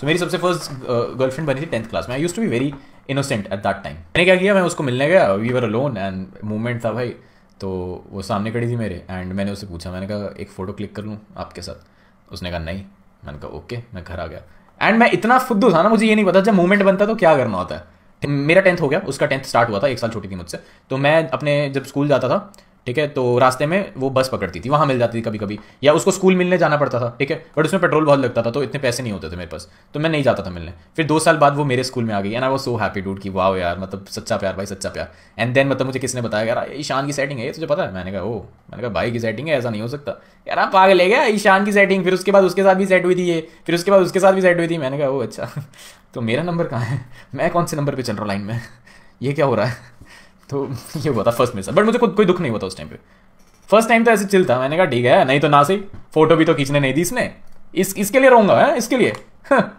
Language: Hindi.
सो मेरी सबसे फर्स्ट गर्लफ्रेंड uh, बनी थी टेंथ क्लास में I used to be very innocent at that time मैंने क्या किया मैं उसको मिलने गया we were alone and movement था भाई तो वो सामने खड़ी थी मेरे एंड मैंने उससे पूछा मैंने कहा एक फ़ोटो क्लिक कर लूँ आपके साथ उसने कहा नहीं मैंने कहा ओके मैं घर आ गया एंड मैं इतना फुद्दू था ना मुझे ये नहीं पता जब मूवमेंट बनता तो क्या करना होता है मेरा टेंथ हो गया उसका टेंथ स्टार्ट हुआ था एक साल छोटी थी मुझसे तो मैं अपने जब स्कूल जाता था ठीक है तो रास्ते में वो बस पकड़ती थी वहाँ मिल जाती थी कभी कभी या उसको स्कूल मिलने जाना पड़ता था ठीक है बट उसमें पेट्रोल बहुत लगता था तो इतने पैसे नहीं होते थे मेरे पास तो मैं नहीं जाता था मिलने फिर दो साल बाद वो मेरे स्कूल में आ गई एंड आई वो सो हैप्पी डूड कि वाह यार मतलब सच्चा प्यार भाई सच्चा प्यार एंड देन मतलब मुझे किसने बताया यार ईशान की सेटिंग है ये तुझे पता है मैंने कहा ओ मैंने कहा भाई की सेटिंग है ऐसा नहीं हो सकता यार आप आगे ले गया ईशान की सेटिंग फिर उसके बाद उसके साथ भी सेट हुई थी ये फिर उसके बाद उसके साथ भी सेट हुई थी मैंने कहा ओ अच्छा तो मेरा नंबर कहाँ है मैं कौन से नंबर पर चल रहा हूँ लाइन में ये क्या हो रहा है तो ये हुआ था फर्स्ट मिस बट मुझे को, कोई दुख नहीं हुआ था उस टाइम पे फर्स्ट टाइम तो ऐसे चिल था मैंने कहा ठीक है नहीं तो ना सही फोटो भी तो खींचने नहीं दी इसने इस इसके लिए रहूंगा हाँ, इसके लिए